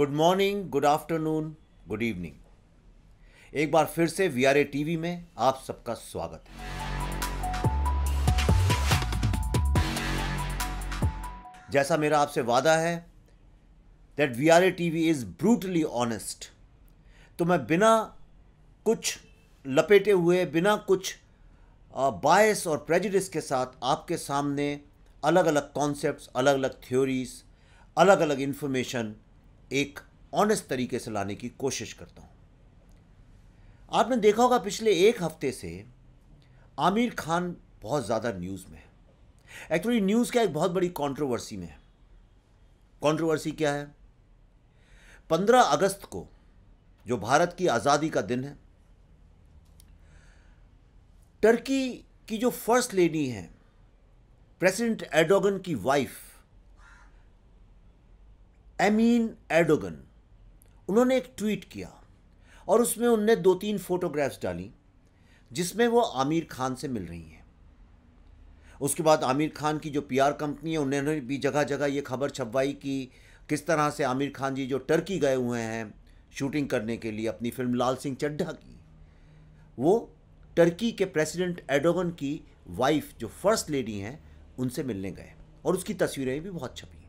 Good morning good afternoon good evening एक बार फिर से वी आर ए टीवी में आप सबका स्वागत है जैसा मेरा आपसे वादा है that we are a TV is brutally honest तो मैं बिना कुछ लपेटे हुए बिना कुछ बायस और प्रेजिडिस के साथ आपके सामने अलग अलग कॉन्सेप्ट्स अलग अलग थ्योरीज अलग अलग इन्फॉर्मेशन एक ऑनेस्ट तरीके से लाने की कोशिश करता हूँ आपने देखा होगा पिछले एक हफ्ते से आमिर खान बहुत ज़्यादा न्यूज़ में है एक्चुअली न्यूज़ क्या एक बहुत बड़ी कंट्रोवर्सी में है कंट्रोवर्सी क्या है 15 अगस्त को जो भारत की आज़ादी का दिन है टर्की की जो फर्स्ट लेडी हैं प्रेसिडेंट एडोगन की वाइफ एमीन एडोगन उन्होंने एक ट्वीट किया और उसमें उनने दो तीन फोटोग्राफ्स डाली जिसमें वो आमिर खान से मिल रही हैं उसके बाद आमिर खान की जो पीआर कंपनी है उन्होंने भी जगह जगह ये खबर छपवाई कि किस तरह से आमिर खान जी जो टर्की गए हुए हैं शूटिंग करने के लिए अपनी फिल्म लाल सिंह चड्ढा की वो टर्की के प्रेसिडेंट एडोगन की वाइफ जो फर्स्ट लेडी हैं उनसे मिलने गए और उसकी तस्वीरें भी बहुत छपी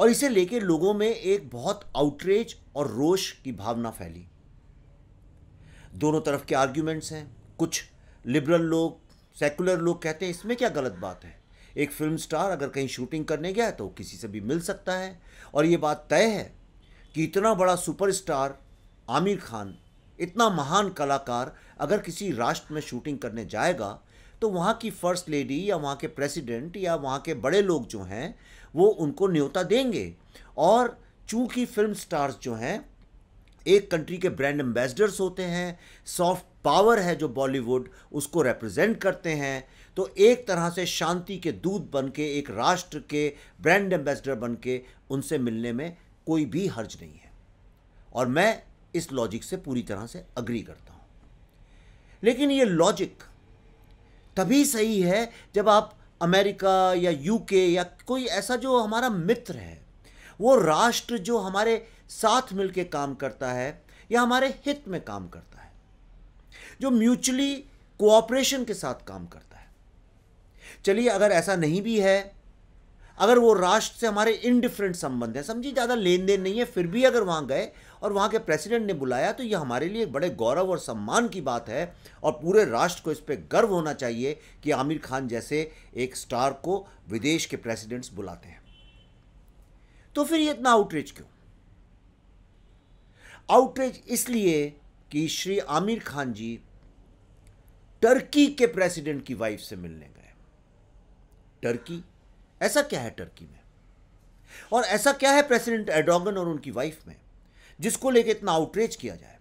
और इसे लेके लोगों में एक बहुत आउटरेज और रोष की भावना फैली दोनों तरफ के आर्ग्यूमेंट्स हैं कुछ लिबरल लोग सेकुलर लोग कहते हैं इसमें क्या गलत बात है एक फिल्म स्टार अगर कहीं शूटिंग करने गया तो किसी से भी मिल सकता है और ये बात तय है कि इतना बड़ा सुपरस्टार आमिर खान इतना महान कलाकार अगर किसी राष्ट्र में शूटिंग करने जाएगा तो वहाँ की फ़र्स्ट लेडी या वहाँ के प्रेसिडेंट या वहाँ के बड़े लोग जो हैं वो उनको न्योता देंगे और चूँकि फिल्म स्टार्स जो हैं एक कंट्री के ब्रांड एम्बेसडर्स होते हैं सॉफ्ट पावर है जो बॉलीवुड उसको रिप्रेजेंट करते हैं तो एक तरह से शांति के दूत बन के एक राष्ट्र के ब्रांड एम्बेसडर बन के उनसे मिलने में कोई भी हर्ज नहीं है और मैं इस लॉजिक से पूरी तरह से अग्री करता हूँ लेकिन ये लॉजिक तभी सही है जब आप अमेरिका या यूके या कोई ऐसा जो हमारा मित्र है वो राष्ट्र जो हमारे साथ मिलके काम करता है या हमारे हित में काम करता है जो म्यूचुअली कोऑपरेशन के साथ काम करता है चलिए अगर ऐसा नहीं भी है अगर वो राष्ट्र से हमारे इनडिफरेंट संबंध है समझिए ज़्यादा लेन देन नहीं है फिर भी अगर वहाँ गए और वहाँ के प्रेसिडेंट ने बुलाया तो ये हमारे लिए बड़े गौरव और सम्मान की बात है और पूरे राष्ट्र को इस पर गर्व होना चाहिए कि आमिर खान जैसे एक स्टार को विदेश के प्रेसिडेंट्स बुलाते हैं तो फिर ये इतना आउटरीच क्यों आउटरीच इसलिए कि श्री आमिर खान जी टर्की के प्रेसिडेंट की वाइफ से मिलने गए टर्की ऐसा क्या है टर्की में और ऐसा क्या है प्रेसिडेंट एडोगन और उनकी वाइफ में जिसको लेकर इतना आउटरीच किया जाए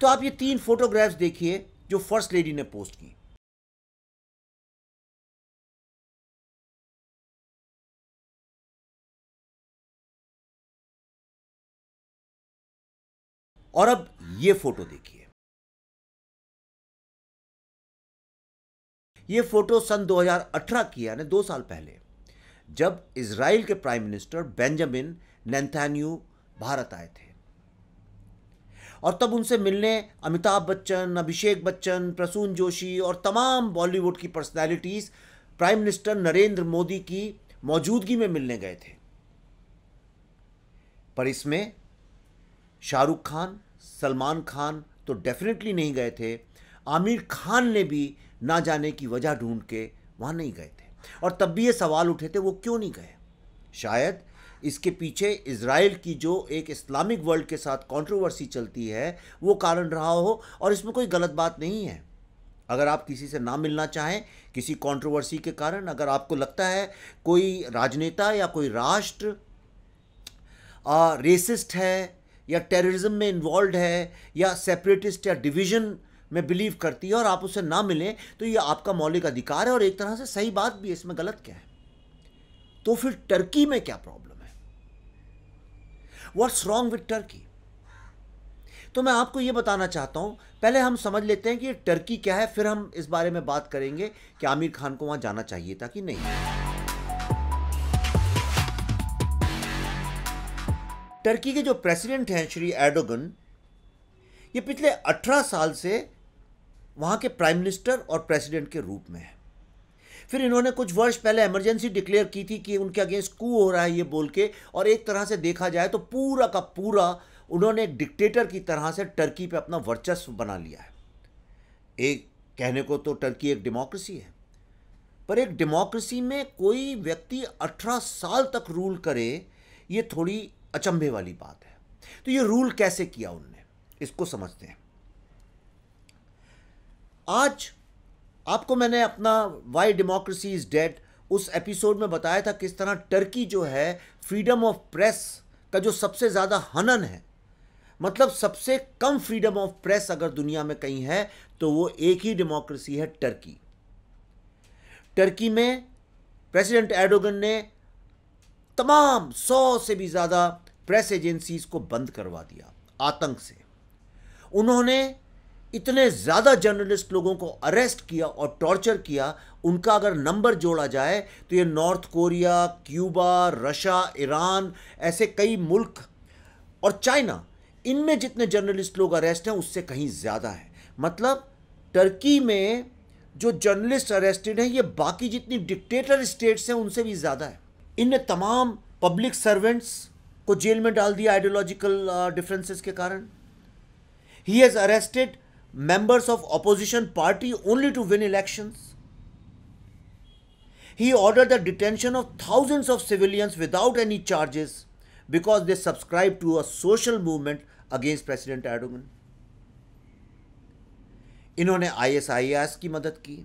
तो आप ये तीन फोटोग्राफ्स देखिए जो फर्स्ट लेडी ने पोस्ट की और अब ये फोटो देखिए ये फोटो सन 2018 की यानी दो साल पहले जब इसराइल के prime minister Benjamin Netanyahu Bharat आए थे और तब उनसे मिलने अमिताभ बच्चन अभिषेक बच्चन प्रसून जोशी और तमाम बॉलीवुड की personalities prime minister Narendra Modi की मौजूदगी में मिलने गए थे पर इसमें शाहरुख खान सलमान खान तो डेफिनेटली नहीं गए थे आमिर खान ने भी ना जाने की वजह ढूंढ के वहाँ नहीं गए थे और तब भी ये सवाल उठे थे वो क्यों नहीं गए शायद इसके पीछे इसराइल की जो एक इस्लामिक वर्ल्ड के साथ कंट्रोवर्सी चलती है वो कारण रहा हो और इसमें कोई गलत बात नहीं है अगर आप किसी से ना मिलना चाहें किसी कंट्रोवर्सी के कारण अगर आपको लगता है कोई राजनेता या कोई राष्ट्र रेसिस्ट है या टेररिज्म में इन्वॉल्व है या सेपरेटिस्ट या डिवीजन में बिलीव करती है और आप उससे ना मिलें तो ये आपका मौलिक अधिकार है और एक तरह से सही बात भी है इसमें गलत क्या है तो फिर टर्की में क्या problem what's wrong with Turkey तो मैं आपको ये बताना चाहता हूँ पहले हम समझ लेते हैं कि टर्की क्या है फिर हम इस बारे में बात करेंगे कि आमिर खान को वहाँ जाना चाहिए था कि नहीं टर्की के जो प्रेसिडेंट हैं श्री एडोगन ये पिछले 18 साल से वहाँ के प्राइम मिनिस्टर और प्रेसिडेंट के रूप में है फिर इन्होंने कुछ वर्ष पहले इमरजेंसी डिक्लेयर की थी कि उनके अगेंस्ट कू हो रहा है ये बोल के और एक तरह से देखा जाए तो पूरा का पूरा उन्होंने एक डिक्टेटर की तरह से टर्की पे अपना वर्चस्व बना लिया है एक कहने को तो टर्की एक डेमोक्रेसी है पर एक डेमोक्रेसी में कोई व्यक्ति अठारह साल तक रूल करे ये थोड़ी अचंभे वाली बात है तो ये रूल कैसे किया उनने इसको समझते हैं आज आपको मैंने अपना वाई डेमोक्रेसी इज़ डेड उस एपिसोड में बताया था किस तरह टर्की जो है फ्रीडम ऑफ प्रेस का जो सबसे ज़्यादा हनन है मतलब सबसे कम फ्रीडम ऑफ प्रेस अगर दुनिया में कहीं है तो वो एक ही डेमोक्रेसी है टर्की टर्की में प्रेसिडेंट एडोगन ने तमाम सौ से भी ज़्यादा प्रेस एजेंसीज को बंद करवा दिया आतंक से उन्होंने इतने ज़्यादा जर्नलिस्ट लोगों को अरेस्ट किया और टॉर्चर किया उनका अगर नंबर जोड़ा जाए तो ये North Korea Cuba Russia Iran ऐसे कई मुल्क और चाइना इनमें जितने जर्नलिस्ट लोग अरेस्ट हैं उससे कहीं ज़्यादा है मतलब टर्की में जो जर्नलिस्ट अरेस्टेड हैं ये बाकी जितनी डिक्टेटर स्टेट्स हैं उनसे भी ज़्यादा है इन तमाम पब्लिक सर्वेंट्स को जेल में डाल दिया आइडियोलॉजिकल डिफरेंसेस के कारण ही has arrested members of opposition party only to win elections. He ordered the detention of thousands of civilians without any charges because they subscribed to a social movement against President Erdogan. इन्होंने ISIS की मदद की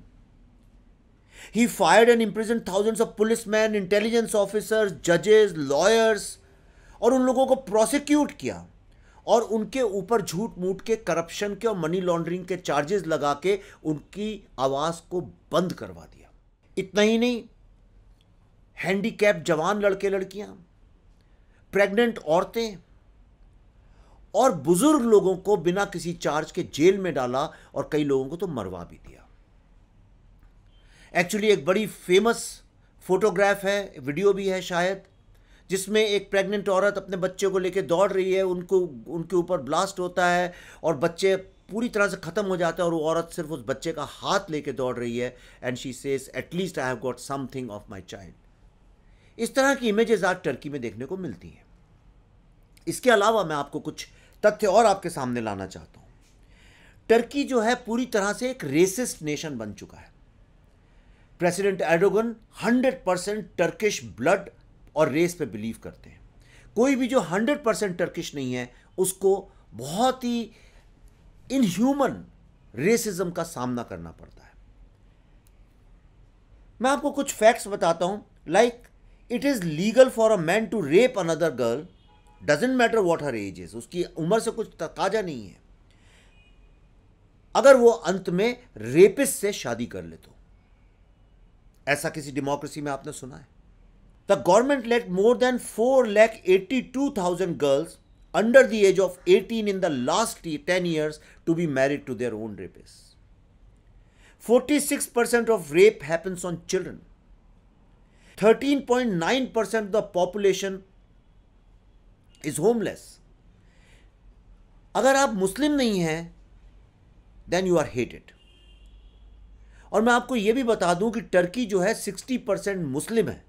ही fired and imprison thousands of policeman intelligence officers जजेस lawyers और उन लोगों को प्रोसिक्यूट किया और उनके ऊपर झूठ मूठ के करप्शन के और मनी लॉन्ड्रिंग के चार्जेस लगा के उनकी आवाज़ को बंद करवा दिया इतना ही नहीं हैंडीकैप जवान लड़के लड़कियां प्रेग्नेंट औरतें और बुजुर्ग लोगों को बिना किसी चार्ज के जेल में डाला और कई लोगों को तो मरवा भी दिया एक्चुअली एक बड़ी फेमस फोटोग्राफ है वीडियो भी है शायद जिसमें एक प्रेग्नेंट औरत अपने बच्चे को लेकर दौड़ रही है उनको उनके ऊपर ब्लास्ट होता है और बच्चे पूरी तरह से ख़त्म हो जाता है और वो औरत सिर्फ उस बच्चे का हाथ लेके दौड़ रही है and she says at least I have got something of my child इस तरह की इमेजेस आज टर्की में देखने को मिलती हैं इसके अलावा मैं आपको कुछ तथ्य और आपके सामने लाना चाहता हूँ टर्की जो है पूरी तरह से एक रेसिस्ट नेशन बन चुका है president Erdogan 100 percent Turkish blood और रेस पे बिलीव करते हैं कोई भी जो हंड्रेड परसेंट टर्किश नहीं है उसको बहुत ही इनह्यूमन रेसिज्म का सामना करना पड़ता है मैं आपको कुछ फैक्ट्स बताता हूं like it is legal for a man to rape another girl doesn't matter what her age is उसकी उम्र से कुछ तकाजा नहीं है अगर वो अंत में रेपिस से शादी कर ले तो ऐसा किसी डेमोक्रेसी में आपने सुना है the government let more than 4 lakh 82,000 girls under the age of 18 in the last 10 years to be married to their own rapists. 46% of rape happens on children. 13.9% of the population is homeless. अगर आप मुस्लिम नहीं हैं then you are hated और मैं आपको ये भी बता दूं कि टर्की जो है 60 परसेंट मुस्लिम है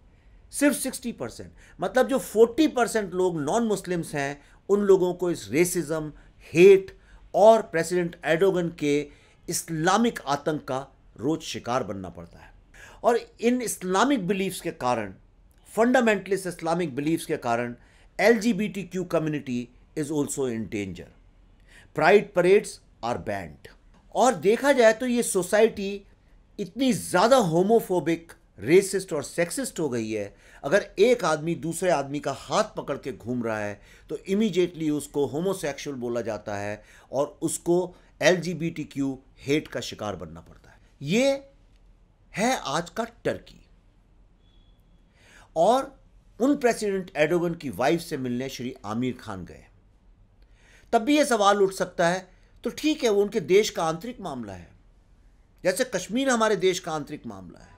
सिर्फ सिक्सटी परसेंट मतलब जो फोर्टी परसेंट लोग नॉन मुस्लिम्स हैं उन लोगों को इस रेसिज्म हेट और प्रेसिडेंट एडोगन के इस्लामिक आतंक का रोज शिकार बनना पड़ता है और इन इस्लामिक बिलीफ्स के कारण फंडामेंटलिस्ट इस्लामिक बिलीफ्स के कारण L community is also in danger pride parades are banned और देखा जाए तो ये सोसाइटी इतनी ज़्यादा होमोफोबिक रेसिस्ट और सेक्सिस्ट हो गई है अगर एक आदमी दूसरे आदमी का हाथ पकड़ के घूम रहा है तो इमीजिएटली उसको होमोसेक्सुअल बोला जाता है और उसको एल हेट का शिकार बनना पड़ता है ये है आज का टर्की और उन प्रेसिडेंट एडोगन की वाइफ से मिलने श्री आमिर खान गए तब भी ये सवाल उठ सकता है तो ठीक है वो उनके देश का आंतरिक मामला है जैसे कश्मीर हमारे देश का आंतरिक मामला है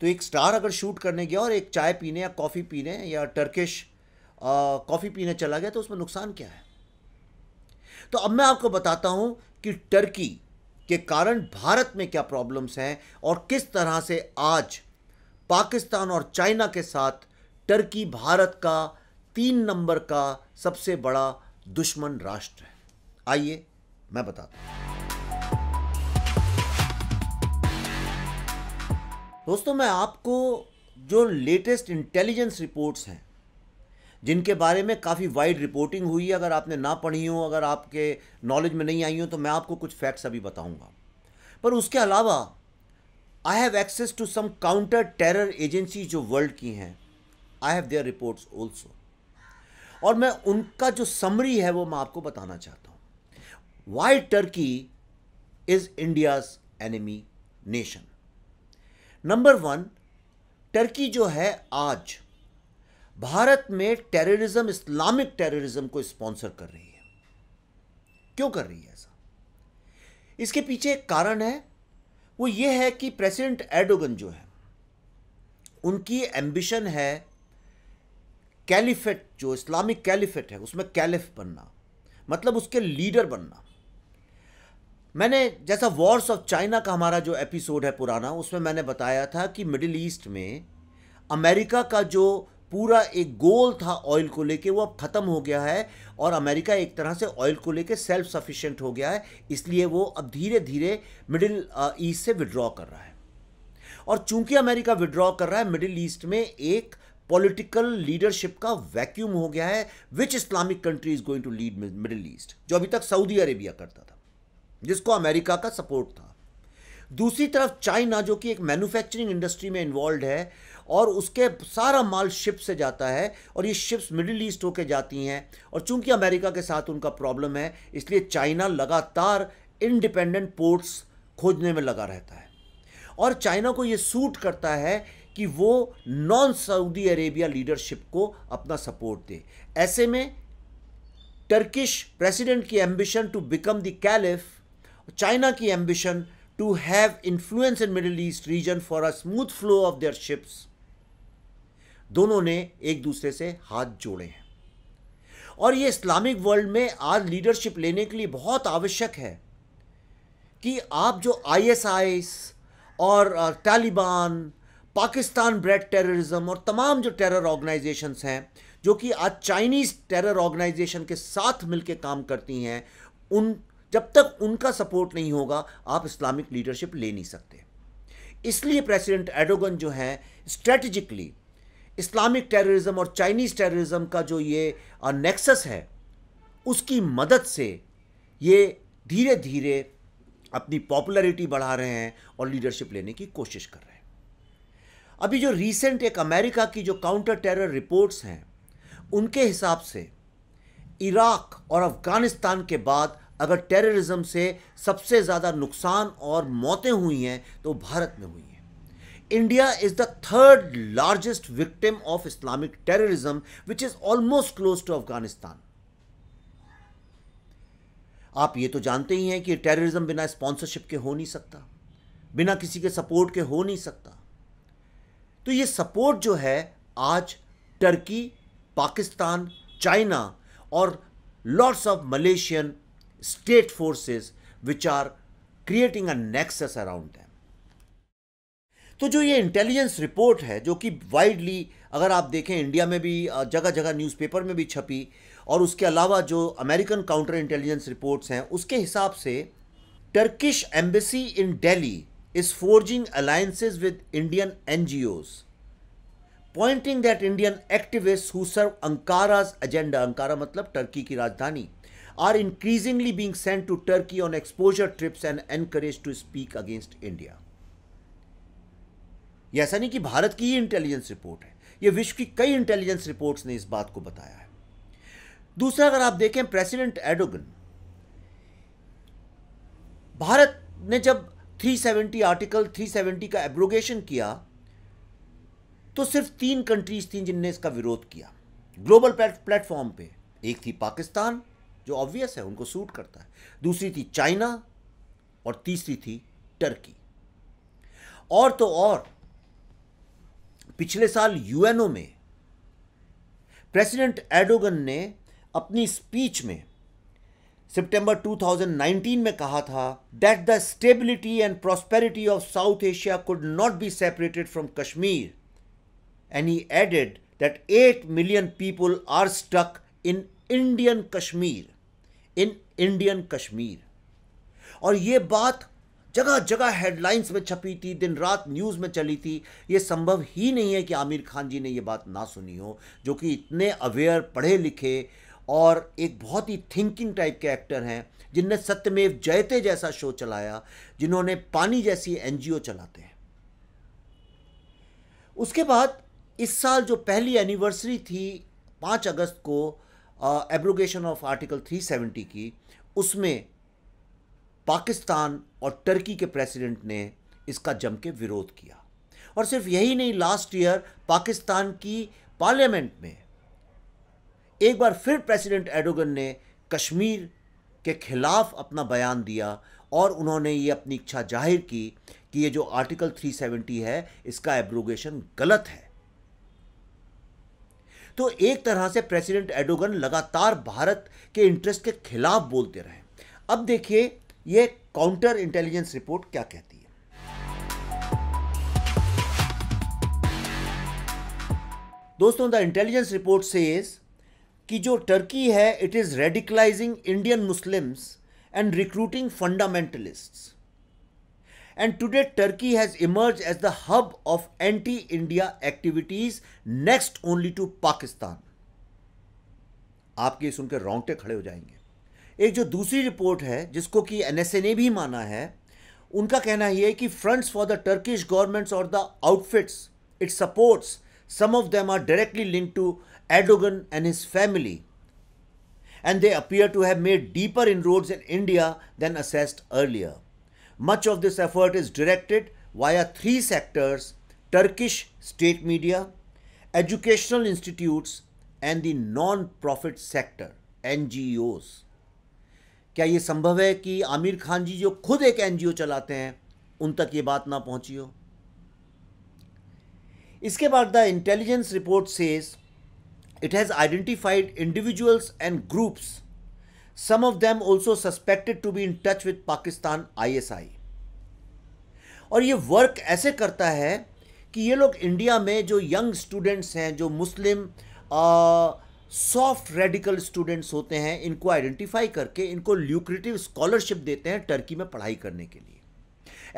तो एक स्टार अगर शूट करने गया और एक चाय पीने या कॉफ़ी पीने या टर्किश कॉफ़ी पीने चला गया तो उसमें नुकसान क्या है तो अब मैं आपको बताता हूँ कि टर्की के कारण भारत में क्या प्रॉब्लम्स हैं और किस तरह से आज पाकिस्तान और चाइना के साथ टर्की भारत का तीन नंबर का सबसे बड़ा दुश्मन राष्ट्र है आइए मैं बताता हूँ दोस्तों मैं आपको जो लेटेस्ट इंटेलिजेंस रिपोर्ट्स हैं जिनके बारे में काफ़ी वाइड रिपोर्टिंग हुई है अगर आपने ना पढ़ी हो अगर आपके नॉलेज में नहीं आई हो तो मैं आपको कुछ फैक्ट्स अभी बताऊंगा पर उसके अलावा I have access to some counter terror agency जो वर्ल्ड की हैं I have their reports also और मैं उनका जो समरी है वो मैं आपको बताना चाहता हूँ why Turkey is India's enemy nation number one Turkey जो है आज भारत में टेररिज्म इस्लामिक टेररिज्म को स्पॉन्सर कर रही है क्यों कर रही है ऐसा इसके पीछे एक कारण है वो ये है कि प्रेसिडेंट एडोगन जो है उनकी एम्बिशन है कैलिफेट जो इस्लामिक कैलिफेट है उसमें कैलिफ बनना मतलब उसके लीडर बनना मैंने जैसा वॉर्स ऑफ चाइना का हमारा जो एपिसोड है पुराना उसमें मैंने बताया था कि मिडिल ईस्ट में अमेरिका का जो पूरा एक गोल था ऑयल को लेके वो अब ख़त्म हो गया है और अमेरिका एक तरह से ऑयल को लेके सेल्फ सफिशिएंट हो गया है इसलिए वो अब धीरे धीरे मिडिल ईस्ट से विड्रॉ कर रहा है और चूंकि अमेरिका विड्रॉ कर रहा है मिडिल ईस्ट में एक पॉलिटिकल लीडरशिप का वैक्यूम हो गया है which Islamic country is going to lead Middle East जो अभी तक सऊदी अरेबिया करता था जिसको अमेरिका का सपोर्ट था दूसरी तरफ चाइना जो कि एक मैन्युफैक्चरिंग इंडस्ट्री में इन्वॉल्व है और उसके सारा माल शिप से जाता है और ये शिप्स मिडिल ईस्ट होके जाती हैं और चूंकि अमेरिका के साथ उनका प्रॉब्लम है इसलिए चाइना लगातार इंडिपेंडेंट पोर्ट्स खोजने में लगा रहता है और चाइना को ये सूट करता है कि वो नॉन सऊदी अरेबिया लीडरशिप को अपना सपोर्ट दे ऐसे में टर्किश प्रेसिडेंट की ambition to become the caliph China की ambition to have influence in Middle East region for a smooth flow of their ships दोनों ने एक दूसरे से हाथ जोड़े हैं और ये इस्लामिक वर्ल्ड में आज लीडरशिप लेने के लिए बहुत आवश्यक है कि आप जो आई और तालिबान पाकिस्तान ब्रेड टेररिज्म और तमाम जो टेरर ऑर्गेनाइजेशंस हैं जो कि आज चाइनीज़ टेरर ऑर्गेनाइजेशन के साथ मिलकर काम करती हैं उन जब तक उनका सपोर्ट नहीं होगा आप इस्लामिक लीडरशिप ले नहीं सकते इसलिए प्रेसिडेंट एडोगन जो हैं स्ट्रेटजिकली इस्लामिक टेररिज्म और चाइनीज़ टेररिज्म का जो ये नेक्सस uh, है उसकी मदद से ये धीरे धीरे अपनी पॉपुलैरिटी बढ़ा रहे हैं और लीडरशिप लेने की कोशिश कर रहे हैं अभी जो रीसेंट एक अमेरिका की जो काउंटर टेरर रिपोर्ट्स हैं उनके हिसाब से इराक और अफ़गानिस्तान के बाद अगर टेररिज्म से सबसे ज़्यादा नुकसान और मौतें हुई हैं तो भारत में हुई हैं India is the third largest victim of Islamic terrorism which is almost close to Afghanistan आप ये तो जानते ही हैं कि टेररिज्म बिना स्पॉन्सरशिप के हो नहीं सकता बिना किसी के सपोर्ट के हो नहीं सकता तो ये सपोर्ट जो है आज टर्की पाकिस्तान चाइना और lords of Malaysian state forces which are creating a nexus around them. तो जो ये इंटेलिजेंस रिपोर्ट है जो कि वाइडली अगर आप देखें इंडिया में भी जगह जगह न्यूज़पेपर में भी छपी और उसके अलावा जो अमेरिकन काउंटर इंटेलिजेंस रिपोर्ट्स हैं उसके हिसाब से Turkish embassy in Delhi is forging alliances with Indian an pointing that Indian activists who serve Ankara's agenda Ankara मतलब टर्की की राजधानी are increasingly being sent to Turkey on exposure trips and encouraged to speak against India. ये ऐसा नहीं कि भारत की ही intelligence report है यह विश्व की कई इंटेलिजेंस रिपोर्ट्स ने इस बात को बताया है दूसरा अगर आप देखें प्रेसिडेंट एडोगन भारत ने जब 370 आर्टिकल 370 का एब्रोगेशन किया तो सिर्फ तीन कंट्रीज थी जिनने इसका विरोध किया ग्लोबल प्लेटफॉर्म पे एक थी पाकिस्तान जो ऑब्वियस है उनको सूट करता है दूसरी थी चाइना और तीसरी थी टर्की और तो और पिछले साल यूएनओ में प्रेसिडेंट एडोगन ने अपनी स्पीच में सितंबर 2019 में कहा था that the stability and prosperity of South Asia could not be separated from Kashmir and he added that eight million people are stuck in Indian Kashmir in Indian Kashmir और ये बात जगह जगह हेडलाइंस में छपी थी दिन रात न्यूज़ में चली थी ये संभव ही नहीं है कि आमिर खान जी ने ये बात ना सुनी हो जो कि इतने अवेयर पढ़े लिखे और एक बहुत ही थिंकिंग टाइप के एक्टर हैं जिनने सत्यमेव जयते जैसा शो चलाया जिन्होंने पानी जैसी एनजीओ चलाते हैं उसके बाद इस साल जो पहली एनिवर्सरी थी पाँच अगस्त को एब्रोगेशन ऑफ आर्टिकल 370 की उसमें पाकिस्तान और टर्की के प्रेसिडेंट ने इसका जम के विरोध किया और सिर्फ यही नहीं लास्ट ईयर पाकिस्तान की पार्लियामेंट में एक बार फिर प्रेसिडेंट एडोगन ने कश्मीर के खिलाफ अपना बयान दिया और उन्होंने ये अपनी इच्छा जाहिर की कि ये जो आर्टिकल 370 है इसका एब्रोगेशन गलत है तो एक तरह से प्रेसिडेंट एडोगन लगातार भारत के इंटरेस्ट के खिलाफ बोलते रहे अब देखिए यह काउंटर इंटेलिजेंस रिपोर्ट क्या कहती है दोस्तों द इंटेलिजेंस रिपोर्ट से कि जो टर्की है it is radicalising Indian Muslims and recruiting fundamentalists and today turkey has emerged as the hub of anti india activities next only to pakistan आपके सुनकर रोंगटे खड़े हो जाएंगे एक जो दूसरी रिपोर्ट है जिसको कि एनएसए ने भी माना है उनका कहना यह है कि fronts for the Turkish governments और the outfits it supports some of them are directly link to Erdogan and his family and they appear to have made deeper inroads in India than assessed earlier Much of this effort is directed via three sectors Turkish state media, educational institutes, and the non profit sector, NGOs. क्या ये संभव है कि आमिर खान जी जो खुद एक NGO चलाते हैं उन तक ये बात ना पहुंची हो इसके बाद the intelligence report says it has identified individuals and groups some of them also suspected to be in touch with Pakistan ISI. और ये वर्क ऐसे करता है कि ये लोग इंडिया में जो यंग स्टूडेंट्स हैं जो मुस्लिम सॉफ्ट रेडिकल स्टूडेंट्स होते हैं इनको आइडेंटिफाई करके इनको ल्यूक्रेटिव स्कॉलरशिप देते हैं टर्की में पढ़ाई करने के लिए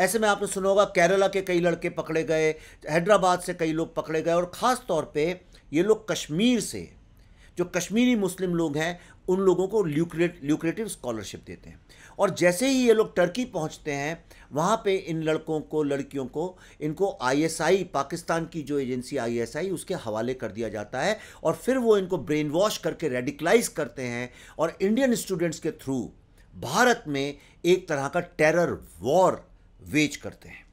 ऐसे में आपने सुना होगा केरला के कई लड़के पकड़े गए हैदराबाद से कई लोग पकड़े गए और ख़ास तौर पे ये लोग कश्मीर से जो कश्मीरी मुस्लिम लोग हैं उन लोगों को ल्यूक्रेट ल्यूक्रेटिव स्कॉलरशिप देते हैं और जैसे ही ये लोग टर्की पहुंचते हैं वहाँ पे इन लड़कों को लड़कियों को इनको आईएसआई पाकिस्तान की जो एजेंसी आईएसआई उसके हवाले कर दिया जाता है और फिर वो इनको ब्रेन वॉश करके रेडिकलाइज करते हैं और इंडियन स्टूडेंट्स के थ्रू भारत में एक तरह का टेरर वॉर वेज करते हैं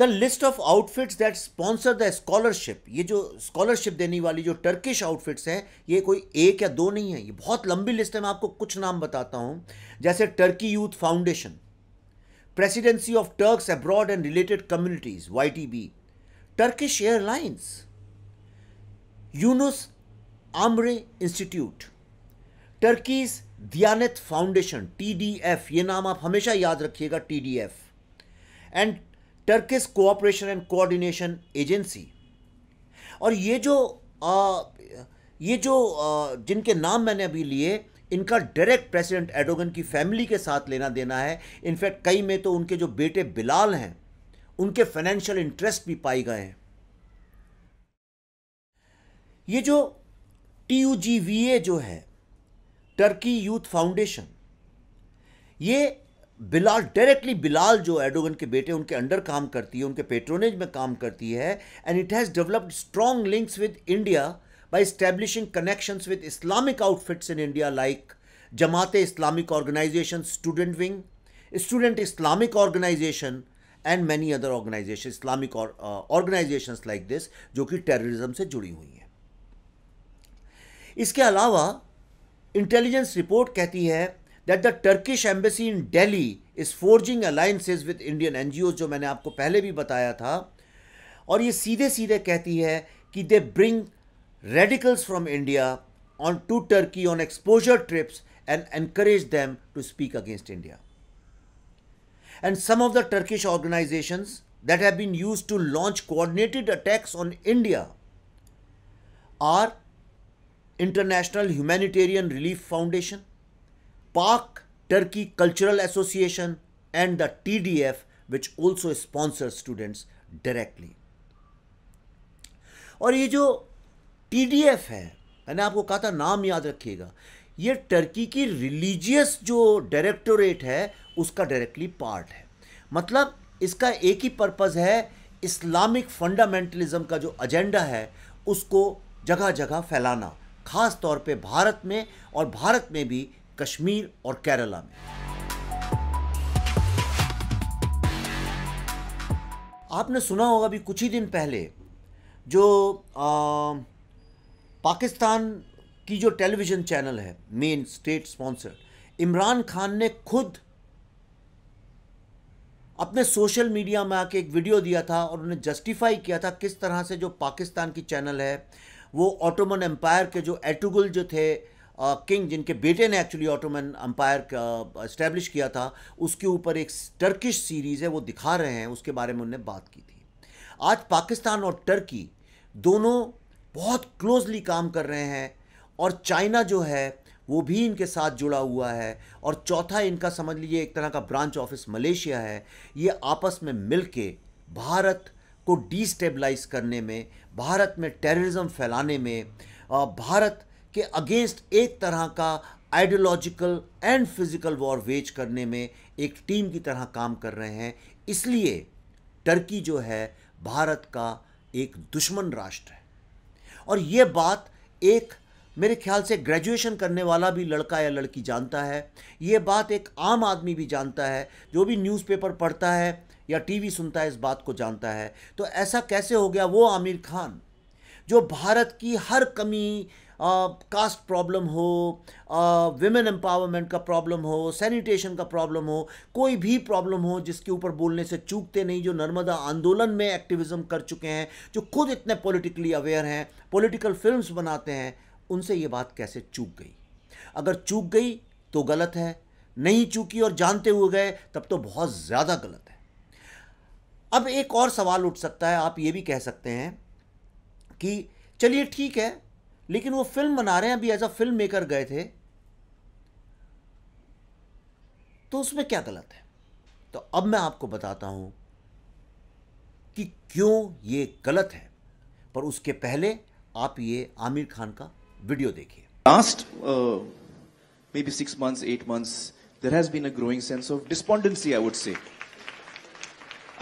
the list of outfits that sponsor the scholarship ये जो स्कॉलरशिप देने वाली जो टर्किश आउटफिट्स हैं ये कोई एक या दो नहीं है ये बहुत लंबी लिस्ट है मैं आपको कुछ नाम बताता हूँ जैसे Turkey youth foundation presidency of Turks abroad and related communities Y T B Turkish airlines Yunus Emre institute Turkey's Diyanet foundation T D F ये नाम आप हमेशा याद रखिएगा T D F and Turkish cooperation and coordination agency और ये जो आ, ये जो आ, जिनके नाम मैंने अभी लिए इनका डायरेक्ट प्रेसिडेंट एडोगन की फैमिली के साथ लेना देना है इनफैक्ट कई में तो उनके जो बेटे बिलाल हैं उनके फाइनेंशियल इंटरेस्ट भी पाए गए हैं ये जो T U G V A जो है टर्की यूथ फाउंडेशन ये बिलाल डायरेक्टली बिलाल जो एडोगन के बेटे उनके अंडर काम करती है उनके पेट्रोनेज में काम करती है and it has developed strong links with India by establishing connections with Islamic outfits in India like Jamaat Islamic organisation student wing student Islamic organisation and many other organisation Islamic organisation like this जो कि terrorism से जुड़ी हुई हैं इसके अलावा intelligence report कहती है that the Turkish embassy in Delhi is forging alliances with Indian NGOs, जो मैंने आपको पहले भी बताया था और ये सीधे सीधे कहती they bring radicals from India on to Turkey on exposure trips and encourage them to speak against India. And some of the Turkish organizations that have been used to launch coordinated attacks on India are International Humanitarian Relief Foundation, Pak Turkey cultural association and the T D F which also sponsor students directly और ये जो T D F है मैंने आपको कहा था नाम याद रखिएगा ये टर्की की रिलीजियस जो डायरेक्टोरेट है उसका डायरेक्टली पार्ट है मतलब इसका एक ही पर्पज़ है इस्लामिक फंडामेंटलिज्म का जो एजेंडा है उसको जगह जगह फैलाना ख़ास तौर पे भारत में और भारत में भी कश्मीर और केरला में आपने सुना होगा अभी कुछ ही दिन पहले जो आ, पाकिस्तान की जो टेलीविज़न चैनल है main state sponsored Imran Khan ने खुद अपने सोशल मीडिया में आके एक वीडियो दिया था और उन्हें जस्टिफाई किया था किस तरह से जो पाकिस्तान की चैनल है वो ऑटोमन एम्पायर के जो एटुगुल जो थे किंग जिनके बेटे ने एक्चुअली ऑटोमन अम्पायर इस्टेब्लिश किया था उसके ऊपर एक टर्किश सीरीज़ है वो दिखा रहे हैं उसके बारे में उनने बात की थी आज पाकिस्तान और टर्की दोनों बहुत क्लोजली काम कर रहे हैं और चाइना जो है वो भी इनके साथ जुड़ा हुआ है और चौथा इनका समझ लीजिए एक तरह का ब्रांच ऑफिस मलेशिया है ये आपस में मिल भारत को डिस्टेबलाइज करने में भारत में टेररिज्म फैलाने में भारत के अगेंस्ट एक तरह का ideological and physical war wage करने में एक टीम की तरह काम कर रहे हैं इसलिए टर्की जो है भारत का एक दुश्मन राष्ट्र है और ये बात एक मेरे ख्याल से ग्रेजुएशन करने वाला भी लड़का या लड़की जानता है ये बात एक आम आदमी भी जानता है जो भी न्यूज़पेपर पढ़ता है या टीवी सुनता है इस बात को जानता है तो ऐसा कैसे हो गया वो आमिर खान जो भारत की हर कमी कास्ट प्रॉब्लम हो वेमेन एम्पावरमेंट का प्रॉब्लम हो सैनिटेशन का प्रॉब्लम हो कोई भी प्रॉब्लम हो जिसके ऊपर बोलने से चूकते नहीं जो नर्मदा आंदोलन में एक्टिविज़म कर चुके हैं जो खुद इतने पॉलिटिकली अवेयर हैं पॉलिटिकल फिल्म्स बनाते हैं उनसे ये बात कैसे चूक गई अगर चूक गई तो गलत है नहीं चूकी और जानते हुए गए तब तो बहुत ज़्यादा गलत है अब एक और सवाल उठ सकता है आप ये भी कह सकते हैं कि चलिए ठीक है लेकिन वो फिल्म बना रहे हैं अभी एज अ फिल्म मेकर गए थे तो उसमें क्या गलत है तो अब मैं आपको बताता हूं कि क्यों ये गलत है पर उसके पहले आप ये आमिर खान का वीडियो देखिए last maybe six months eight months there has been a growing sense of despondency I would say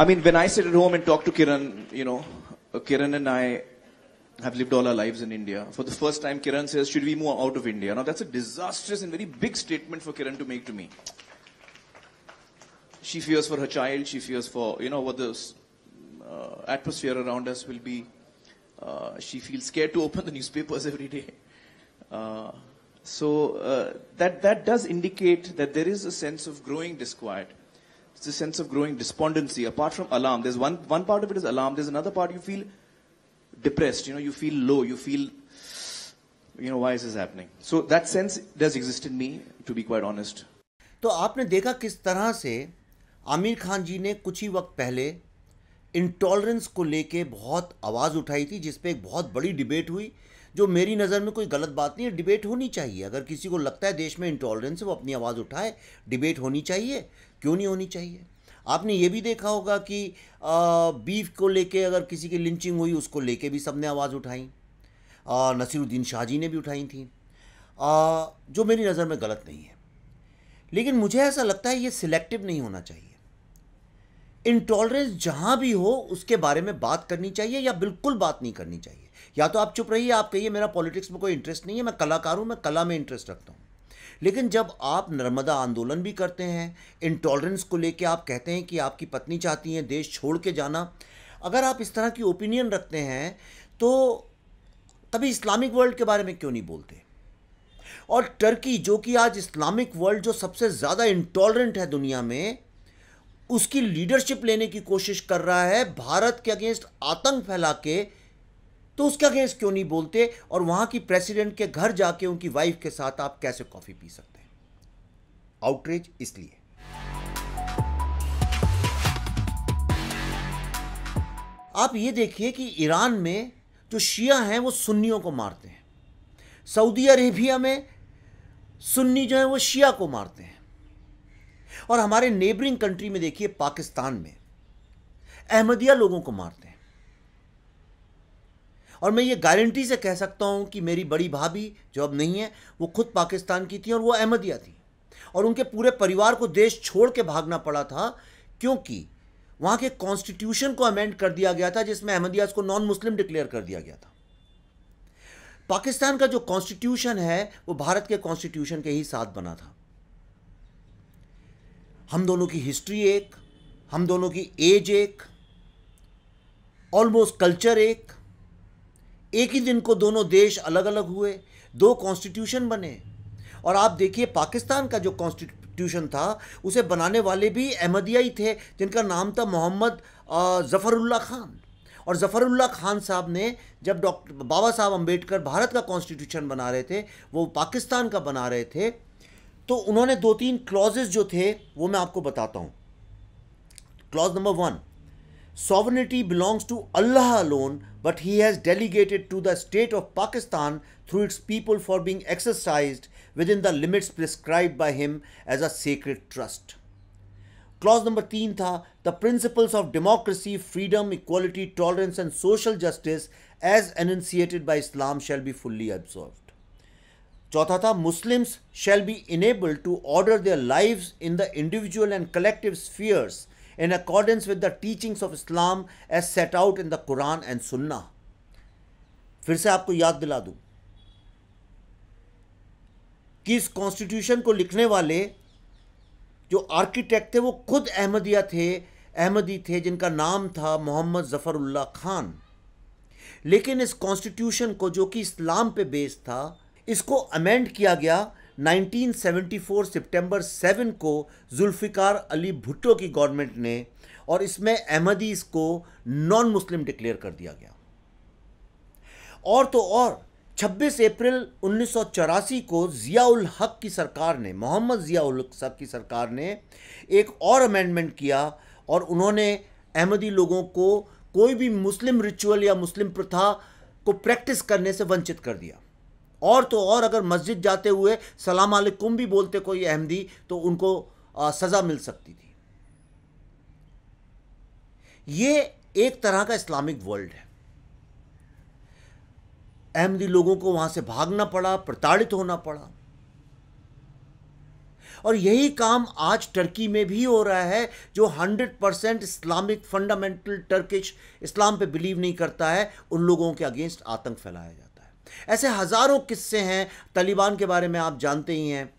I mean when I sat at home and talk to Kiran you know Kiran and I have lived all our lives in India. For the first time, Kiran says, should we move out of India? Now that's a disastrous and very big statement for Kiran to make to me. She fears for her child. She fears for, you know, what the uh, atmosphere around us will be. Uh, she feels scared to open the newspapers every day. Uh, so uh, that, that does indicate that there is a sense of growing disquiet. It's a sense of growing despondency. Apart from alarm, there's one, one part of it is alarm. There's another part you feel depressed, you know, you feel low, you feel, you know, why is this happening? So that sense does exist in me, to be quite honest. तो आपने देखा किस तरह से आमिर खान जी ने कुछ ही वक्त पहले इंटॉलरेंस को लेके बहुत आवाज़ उठाई थी जिसपे एक बहुत बड़ी डिबेट हुई जो मेरी नज़र में कोई गलत बात नहीं है डिबेट होनी चाहिए अगर किसी को लगता है देश में इंटॉलरेंस है वो अपनी आवाज़ उठाए डिबेट होनी चाहिए क्यों नहीं होनी चाहिए आपने ये भी देखा होगा कि बीफ को लेके अगर किसी की लिंचिंग हुई उसको लेके भी सबने आवाज़ उठाई नसीरुद्दीन शाहजी ने भी उठाई थी आ, जो मेरी नज़र में गलत नहीं है लेकिन मुझे ऐसा लगता है ये सिलेक्टिव नहीं होना चाहिए इनटॉलरेंस जहाँ भी हो उसके बारे में बात करनी चाहिए या बिल्कुल बात नहीं करनी चाहिए या तो आप चुप रहिए आप कहिए मेरा पॉलिटिक्स में कोई इंटरेस्ट नहीं है मैं कलाकार हूँ मैं कला में इंटरेस्ट रखता हूँ लेकिन जब आप नर्मदा आंदोलन भी करते हैं इंटॉलरेंस को लेके आप कहते हैं कि आपकी पत्नी चाहती हैं देश छोड़ के जाना अगर आप इस तरह की ओपिनियन रखते हैं तो कभी इस्लामिक वर्ल्ड के बारे में क्यों नहीं बोलते और टर्की जो कि आज इस्लामिक वर्ल्ड जो सबसे ज़्यादा इंटॉलरेंट है दुनिया में उसकी लीडरशिप लेने की कोशिश कर रहा है भारत के अगेंस्ट आतंक फैला के तो उसके अगेंस्ट क्यों नहीं बोलते और वहां की प्रेसिडेंट के घर जाके उनकी वाइफ के साथ आप कैसे कॉफ़ी पी सकते हैं आउटरीच इसलिए आप ये देखिए कि ईरान में जो शिया हैं वो सुन्नियों को मारते हैं सऊदी अरेबिया में सुन्नी जो है वो शिया को मारते हैं और हमारे नेबरिंग कंट्री में देखिए पाकिस्तान में अहमदिया लोगों को मारते हैं और मैं ये गारंटी से कह सकता हूँ कि मेरी बड़ी भाभी जो अब नहीं है वो खुद पाकिस्तान की थी और वो अहमदिया थी और उनके पूरे परिवार को देश छोड़ के भागना पड़ा था क्योंकि वहाँ के कॉन्स्टिट्यूशन को अमेंड कर दिया गया था जिसमें अहमदियाज को नॉन मुस्लिम डिक्लेयर कर दिया गया था पाकिस्तान का जो कॉन्स्टिट्यूशन है वो भारत के कॉन्स्टिट्यूशन के ही साथ बना था हम दोनों की हिस्ट्री एक हम दोनों की एज एक ऑलमोस्ट कल्चर एक एक ही दिन को दोनों देश अलग अलग हुए दो कॉन्स्टिट्यूशन बने और आप देखिए पाकिस्तान का जो कॉन्स्टिट्यूशन था उसे बनाने वाले भी अहमदिया ही थे जिनका नाम था मोहम्मद ज़फ़रुल्ला खान और ज़फ़रुल्ला खान साहब ने जब डॉक्टर बाबा साहब अम्बेडकर भारत का कॉन्स्टिट्यूशन बना रहे थे वो पाकिस्तान का बना रहे थे तो उन्होंने दो तीन क्लॉजेज जो थे वो मैं आपको बताता हूँ clause number one sovereignty belongs to Allah alone, but He has delegated to the state of Pakistan through its people for being exercised within the limits prescribed by Him as a sacred trust. Clause number 3 tha, the principles of democracy, freedom, equality, tolerance and social justice as enunciated by Islam shall be fully observed. Chautha tha, Muslims shall be enabled to order their lives in the individual and collective spheres in accordance with the teachings of Islam as set out in the Quran and Sunnah. फिर से आपको याद दिला दूं कि इस constitution को लिखने वाले जो आर्किटेक्ट थे वो खुद अहमदिया थे अहमदी थे जिनका नाम था मोहम्मद ज़फ़रुल्ला खान लेकिन इस कॉन्स्टिट्यूशन को जो कि इस्लाम पे बेस्ड था इसको अमेंड किया गया 1974 सितंबर 7 को जुल्फ़िकार अली भुट्टो की गवर्नमेंट ने और इसमें अहमदीज़ को नॉन मुस्लिम डिक्लेयर कर दिया गया और तो और 26 अप्रैल उन्नीस को ज़ियाउल हक की सरकार ने मोहम्मद ज़ियाउल हक की सरकार ने एक और अमेंडमेंट किया और उन्होंने अहमदी लोगों को कोई भी मुस्लिम रिचुअल या मुस्लिम प्रथा को प्रैक्टिस करने से वंचित कर दिया और तो और अगर मस्जिद जाते हुए सलाम अलैकुम भी बोलते कोई अहमदी तो उनको सज़ा मिल सकती थी ये एक तरह का इस्लामिक वर्ल्ड है अहमदी लोगों को वहां से भागना पड़ा प्रताड़ित होना पड़ा और यही काम आज टर्की में भी हो रहा है जो 100 percent Islamic fundamental Turkish Islam पे बिलीव नहीं करता है उन लोगों के अगेंस्ट आतंक फैलाया है ऐसे हज़ारों किस्से हैं तालिबान के बारे में आप जानते ही हैं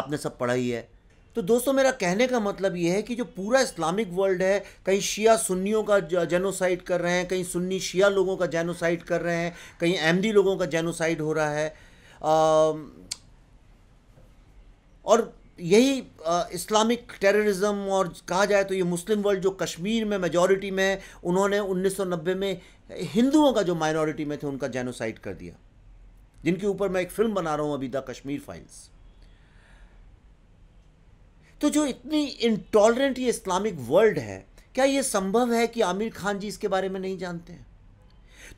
आपने सब पढ़ा ही है तो दोस्तों मेरा कहने का मतलब यह है कि जो पूरा इस्लामिक वर्ल्ड है कहीं शिया सुन्नियों का जेनोसाइड कर रहे हैं कहीं सुन्नी शिया लोगों का जेनोसाइड कर रहे हैं कहीं अहमदी लोगों का जेनोसाइड हो रहा है आ, और यही इस्लामिक टेररिज्म और कहा जाए तो ये मुस्लिम वर्ल्ड जो कश्मीर में मेजॉरिटी में है उन्होंने 1990 में हिंदुओं का जो माइनॉरिटी में थे उनका जेनोसाइड कर दिया जिनके ऊपर मैं एक फिल्म बना रहा हूँ अभी द कश्मीर फाइल्स तो जो इतनी इंटॉलरेंट ये इस्लामिक वर्ल्ड है क्या ये संभव है कि आमिर खान जी इसके बारे में नहीं जानते हैं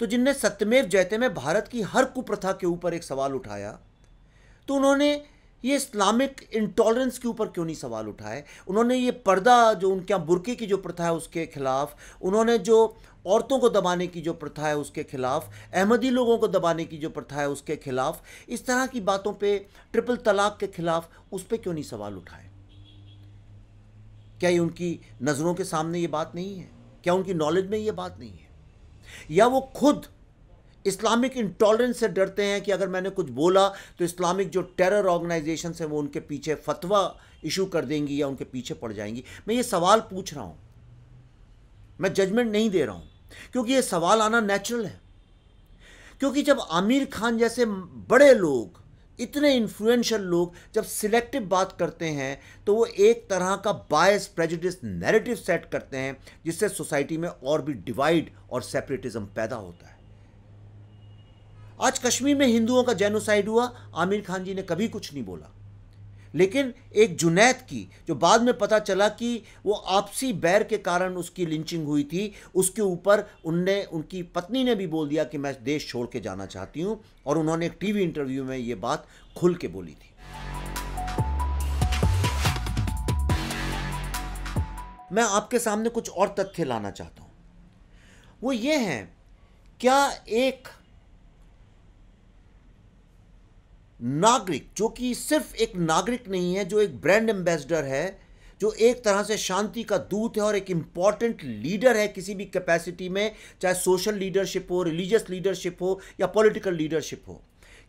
तो जिनने सत्यमेव जयते में भारत की हर कुप्रथा के ऊपर एक सवाल उठाया तो उन्होंने ये इस्लामिक इंटॉलरेंस के ऊपर क्यों नहीं सवाल उठाए उन्होंने ये पर्दा जो उनके यहाँ बुरके की जो प्रथा है उसके खिलाफ उन्होंने जो औरतों को दबाने की जो प्रथा है उसके खिलाफ अहमदी लोगों को दबाने की जो प्रथा है उसके खिलाफ इस तरह की बातों पे ट्रिपल तलाक के खिलाफ उस पर क्यों नहीं सवाल उठाए क्या ये उनकी नज़रों के सामने ये बात नहीं है क्या उनकी नॉलेज में ये बात नहीं है या वो खुद इस्लामिक इंटॉलरेंस से डरते हैं कि अगर मैंने कुछ बोला तो इस्लामिक जो टेरर ऑर्गेनाइजेशन है वो उनके पीछे फतवा इशू कर देंगी या उनके पीछे पड़ जाएंगी मैं ये सवाल पूछ रहा हूँ मैं जजमेंट नहीं दे रहा हूँ क्योंकि ये सवाल आना नेचुरल है क्योंकि जब आमिर खान जैसे बड़े लोग इतने इन्फ्लुएंशियल लोग जब सिलेक्टिव बात करते हैं तो वो एक तरह का बायस प्रेजिस नैरेटिव सेट करते हैं जिससे सोसाइटी में और भी डिवाइड और सेपरेटिज्म पैदा होता है आज कश्मीर में हिंदुओं का जेनोसाइड हुआ आमिर खान जी ने कभी कुछ नहीं बोला लेकिन एक जुनैद की जो बाद में पता चला कि वो आपसी बैर के कारण उसकी लिंचिंग हुई थी उसके ऊपर उनने उनकी पत्नी ने भी बोल दिया कि मैं देश छोड़ के जाना चाहती हूँ और उन्होंने एक टीवी इंटरव्यू में ये बात खुल के बोली थी मैं आपके सामने कुछ और तथ्य लाना चाहता हूँ वो ये हैं क्या एक नागरिक जो कि सिर्फ एक नागरिक नहीं है जो एक ब्रांड एम्बेसडर है जो एक तरह से शांति का दूत है और एक इम्पॉर्टेंट लीडर है किसी भी कैपेसिटी में चाहे सोशल लीडरशिप हो रिलीजियस लीडरशिप हो या पॉलिटिकल लीडरशिप हो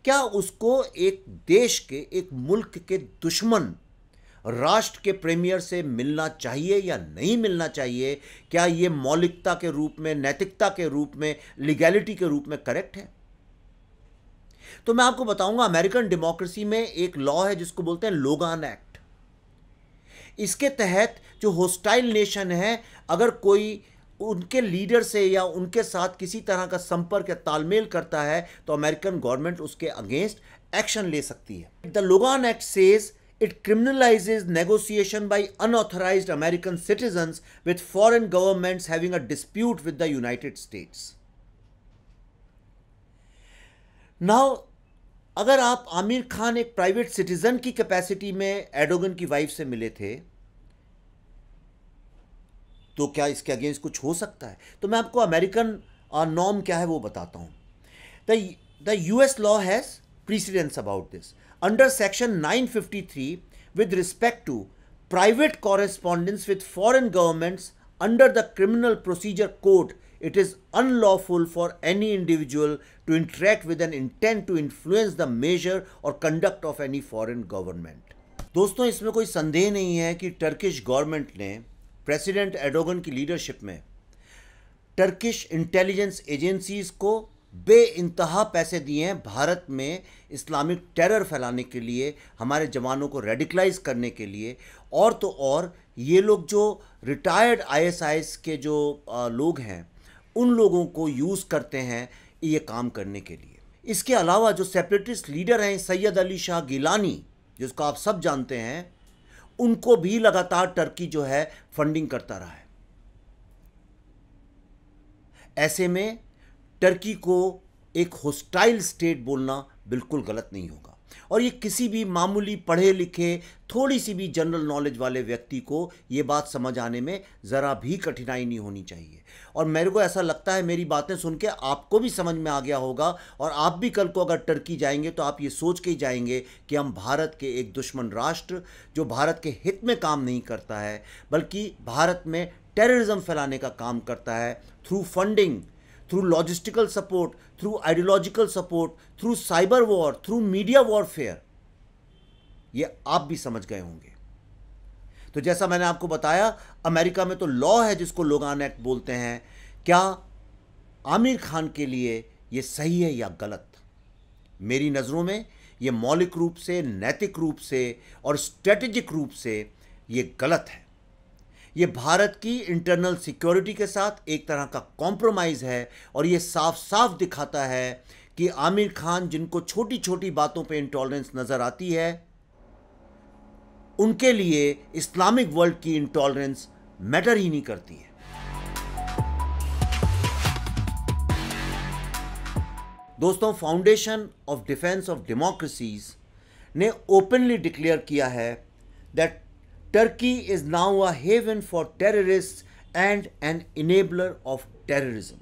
क्या उसको एक देश के एक मुल्क के दुश्मन राष्ट्र के प्रीमियर से मिलना चाहिए या नहीं मिलना चाहिए क्या ये मौलिकता के रूप में नैतिकता के रूप में लीगैलिटी के रूप में करेक्ट है तो मैं आपको बताऊंगा अमेरिकन डेमोक्रेसी में एक लॉ है जिसको बोलते हैं लोगान एक्ट इसके तहत जो होस्टाइल नेशन है अगर कोई उनके लीडर से या उनके साथ किसी तरह का संपर्क या तालमेल करता है तो अमेरिकन गवर्नमेंट उसके अगेंस्ट एक्शन ले सकती है the Logan act says it criminalises negotiation by unauthorise American citizen with foreign government है dispute dispute with the United now अगर आप आमिर खान एक प्राइवेट सिटीजन की कैपेसिटी में एडोगन की वाइफ से मिले थे तो क्या इसके अगेंस्ट कुछ हो सकता है तो मैं आपको अमेरिकन नॉर्म क्या है वो बताता हूं the US law has precedence about this under section 953 with respect to private correspondence with foreign governments under the criminal procedure court it is unlawful for any individual to interact with an intent to influence the measure or conduct of any foreign government. दोस्तों इसमें कोई संदेह नहीं है कि Turkish government ने president Erdogan की leadership में टर्किश इंटेलिजेंस एजेंसीज को बे इंतहा पैसे दिए हैं भारत में इस्लामिक टेरर फैलाने के लिए हमारे जवानों को रेडिकलाइज करने के लिए और तो और ये लोग जो रिटायर्ड आईएसआईएस के जो लोग हैं उन लोगों को यूज़ करते हैं ये काम करने के लिए इसके अलावा जो सेपरेटिस्ट लीडर हैं सैयद अली शाह गिलानी जिसको आप सब जानते हैं उनको भी लगातार टर्की जो है फंडिंग करता रहा है ऐसे में टर्की को एक होस्टाइल स्टेट बोलना बिल्कुल गलत नहीं होगा और ये किसी भी मामूली पढ़े लिखे थोड़ी सी भी जनरल नॉलेज वाले व्यक्ति को ये बात समझ आने में ज़रा भी कठिनाई नहीं होनी चाहिए और मेरे को ऐसा लगता है मेरी बातें सुन के आपको भी समझ में आ गया होगा और आप भी कल को अगर टर्की जाएंगे तो आप ये सोच के ही जाएंगे कि हम भारत के एक दुश्मन राष्ट्र जो भारत के हित में काम नहीं करता है बल्कि भारत में टेररिज्म फैलाने का काम करता है through funding through logistical support through ideological support through cyber war through media warfare ये आप भी समझ गए होंगे तो जैसा मैंने आपको बताया अमेरिका में तो लॉ है जिसको लोग आन एक्ट बोलते हैं क्या आमिर खान के लिए ये सही है या गलत मेरी नज़रों में ये मौलिक रूप से नैतिक रूप से और स्ट्रेटेजिक रूप से ये गलत है ये भारत की इंटरनल सिक्योरिटी के साथ एक तरह का कॉम्प्रोमाइज़ है और ये साफ साफ दिखाता है कि आमिर खान जिनको छोटी छोटी बातों पे इंटॉलरेंस नज़र आती है उनके लिए इस्लामिक वर्ल्ड की इंटॉलरेंस मैटर ही नहीं करती है दोस्तों foundation of defence of democracies ने ओपनली डिक्लेयर किया है that Turkey is now a haven for terrorist and an enabler of terrorism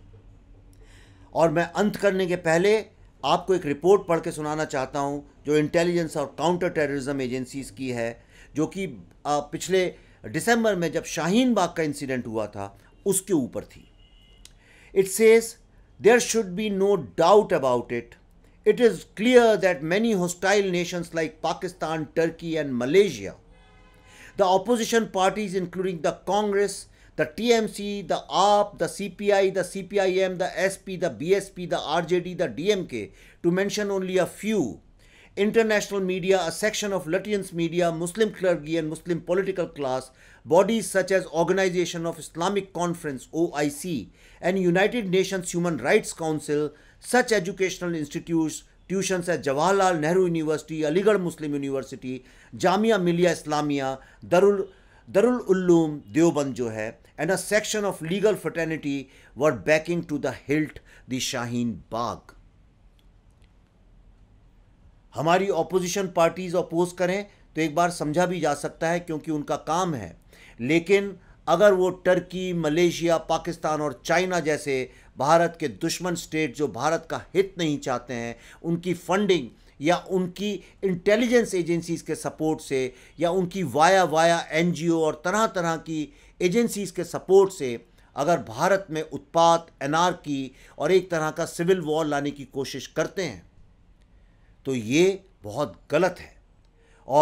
और मैं अंत करने के पहले आपको एक रिपोर्ट पढ़ के सुनाना चाहता हूं जो इंटेलिजेंस और काउंटर टेररिज्म एजेंसीज की है जो कि पिछले दिसंबर में जब शाहीन बाग का इंसिडेंट हुआ था उसके ऊपर थी it says there should be no doubt about it it is clear that many hostile nations like Pakistan Turkey and Malaysia the opposition parties including the Congress the T M C the AAP the C P I the C P I M the S P the B S P the R J D the D M K to mention only a few international media, a section of Latvians media, Muslim clergy and Muslim political class, bodies such as Organization of Islamic Conference OIC and United Nations Human Rights Council, such educational institutes tuitions at Jawaharlal Nehru University, Aligarh Muslim University, Jamia Millia Islamia, Darul Darul Uloom Deoband jo hai, and a section of legal fraternity were backing to the hilt the Shaheen Bagh. हमारी opposition parties oppose करें तो एक बार समझा भी जा सकता है क्योंकि उनका काम है लेकिन अगर वो टर्की मलेशिया पाकिस्तान और चाइना जैसे भारत के दुश्मन स्टेट जो भारत का हित नहीं चाहते हैं उनकी फंडिंग या उनकी इंटेलिजेंस एजेंसीज़ के सपोर्ट से या उनकी वाया वाया एनजीओ और तरह तरह की एजेंसीज़ के सपोर्ट से अगर भारत में उत्पात की और एक तरह का सिविल वॉर लाने की कोशिश करते हैं तो ये बहुत गलत है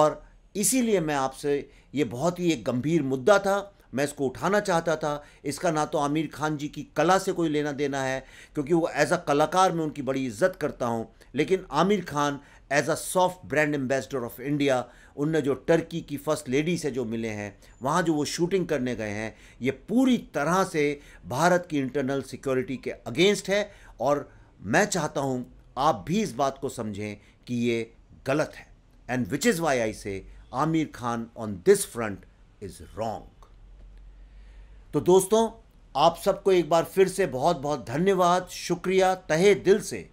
और इसीलिए मैं आपसे ये बहुत ही एक गंभीर मुद्दा था मैं इसको उठाना चाहता था इसका ना तो आमिर खान जी की कला से कोई लेना देना है क्योंकि वो एज अ कलाकार मैं उनकी बड़ी इज्जत करता हूँ लेकिन Aamir Khan as a soft brand ambassador of India उनने जो टर्की की फ़र्स्ट लेडी से जो मिले हैं वहाँ जो वो शूटिंग करने गए हैं ये पूरी तरह से भारत की इंटरनल सिक्योरिटी के अगेंस्ट है और मैं चाहता हूँ आप भी इस बात को समझें कि ये गलत है and which is why I say Aamir Khan on this front is wrong तो दोस्तों आप सबको एक बार फिर से बहुत बहुत धन्यवाद शुक्रिया तहे दिल से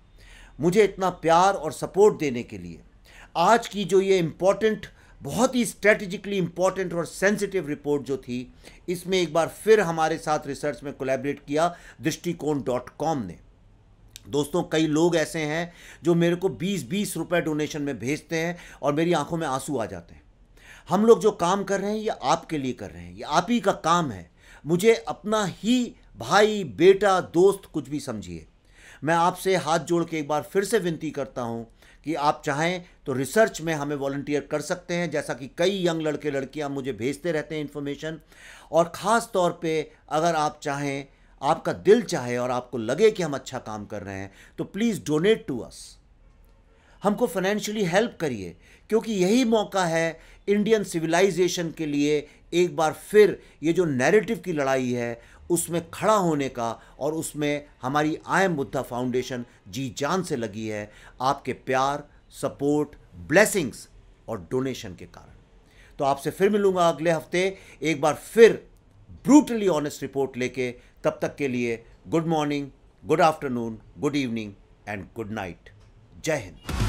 मुझे इतना प्यार और सपोर्ट देने के लिए आज की जो ये इम्पॉर्टेंट बहुत ही स्ट्रेटेजिकली इम्पॉर्टेंट और सेंसिटिव रिपोर्ट जो थी इसमें एक बार फिर हमारे साथ रिसर्च में कोलैबोरेट किया दृष्टिकोण डॉट कॉम ने दोस्तों कई लोग ऐसे हैं जो मेरे को 20-20 रुपए डोनेशन में भेजते हैं और मेरी आंखों में आंसू आ जाते हैं हम लोग जो काम कर रहे हैं ये आपके लिए कर रहे हैं ये आप ही का काम है मुझे अपना ही भाई बेटा दोस्त कुछ भी समझिए मैं आपसे हाथ जोड़ के एक बार फिर से विनती करता हूँ कि आप चाहें तो रिसर्च में हमें वॉल्टियर कर सकते हैं जैसा कि कई यंग लड़के लड़कियाँ मुझे भेजते रहते हैं इन्फॉर्मेशन और ख़ास तौर पे अगर आप चाहें आपका दिल चाहे और आपको लगे कि हम अच्छा काम कर रहे हैं तो प्लीज़ डोनेट टू अस हमको फाइनेंशियली हेल्प करिए क्योंकि यही मौका है इंडियन सिविलाइजेशन के लिए एक बार फिर ये जो नैरेटिव की लड़ाई है उसमें खड़ा होने का और उसमें हमारी आय बुद्धा फाउंडेशन जी जान से लगी है आपके प्यार सपोर्ट ब्लेसिंग्स और डोनेशन के कारण तो आपसे फिर मिलूंगा अगले हफ्ते एक बार फिर ब्रूटली ऑनेस्ट रिपोर्ट लेके तब तक के लिए good morning good afternoon good evening and good night जय हिंद